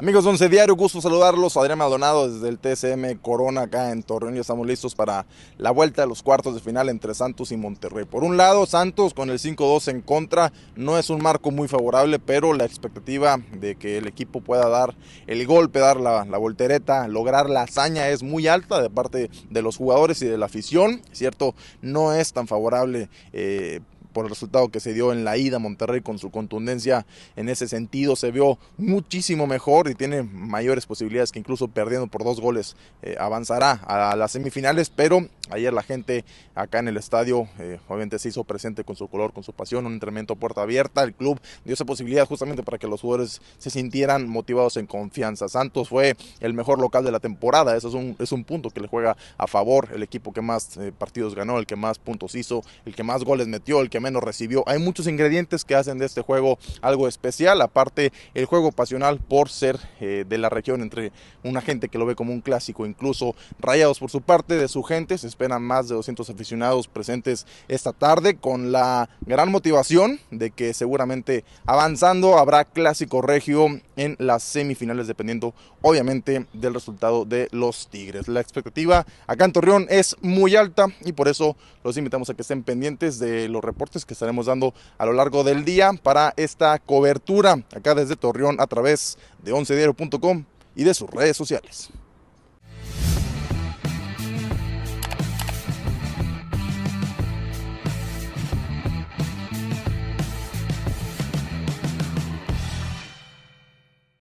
Amigos 11 Diario, gusto saludarlos. Adrián Maldonado desde el TSM Corona acá en Torreón. Ya estamos listos para la vuelta de los cuartos de final entre Santos y Monterrey. Por un lado, Santos con el 5-2 en contra. No es un marco muy favorable, pero la expectativa de que el equipo pueda dar el golpe, dar la, voltereta, lograr la hazaña es muy alta de parte de los jugadores y de la afición. Cierto, no es tan favorable. Eh, por el resultado que se dio en la ida. Monterrey con su contundencia en ese sentido se vio muchísimo mejor y tiene mayores posibilidades que incluso perdiendo por dos goles eh, avanzará a las semifinales. Pero ayer la gente acá en el estadio eh, obviamente se hizo presente con su color, con su pasión, un entrenamiento puerta abierta. El club dio esa posibilidad justamente para que los jugadores se sintieran motivados en confianza. Santos fue el mejor local de la temporada. Eso es un, es un punto que le juega a favor. El equipo que más eh, partidos ganó, el que más puntos hizo, el que más goles metió, el que menos recibió. Hay muchos ingredientes que hacen de este juego algo especial, aparte el juego pasional por ser eh, de la región entre una gente que lo ve como un clásico, incluso rayados por su parte de su gente, se esperan más de 200 aficionados presentes esta tarde con la gran motivación de que seguramente avanzando habrá clásico regio en las semifinales dependiendo obviamente del resultado de los Tigres. La expectativa acá en Torreón es muy alta y por eso los invitamos a que estén pendientes de los reportes que estaremos dando a lo largo del día para esta cobertura acá desde Torreón a través de Oncediero.com y de sus redes sociales.